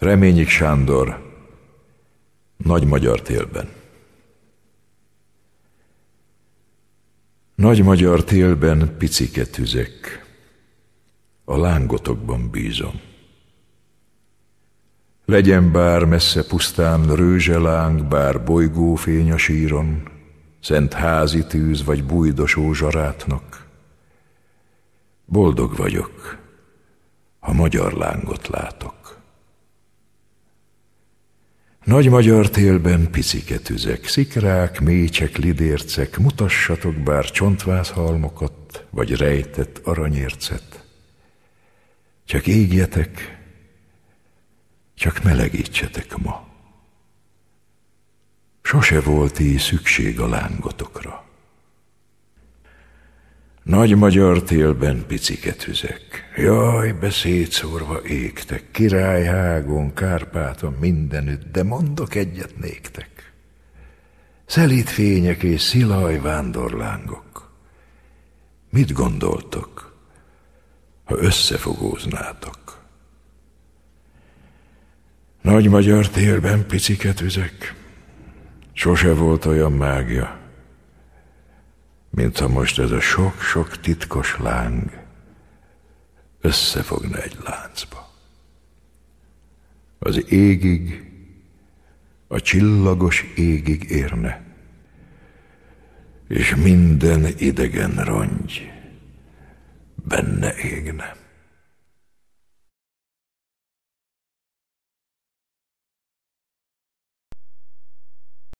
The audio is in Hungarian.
Reményik Sándor, Nagy Magyar Télben. Nagy magyar télben picike tüzek, a lángotokban bízom. Legyen bár messze pusztán rőzseláng, bár bolygófény a síron, szent házi tűz vagy bújdosó zsarátnak. Boldog vagyok, ha magyar lángot látok. Nagy magyar télben picike tüzek, szikrák, mécsek, lidércek, mutassatok bár csontvázhalmokat vagy rejtett aranyércet. Csak égjetek, csak melegítsetek ma. Sose volt így szükség a lángotokra. Nagy magyar télben piciket üzek. Jaj, beszédszórva égtek, királyhágon, Kárpáton, mindenütt, de mondok egyet néktek. Szelít fények és szilaj vándorlángok. Mit gondoltok, ha összefogóznátok? Nagy magyar télben piciket üzek. Sose volt olyan mágia, mintha ha most ez a sok-sok titkos láng összefogna egy láncba. Az égig, a csillagos égig érne, és minden idegen rongy benne égne.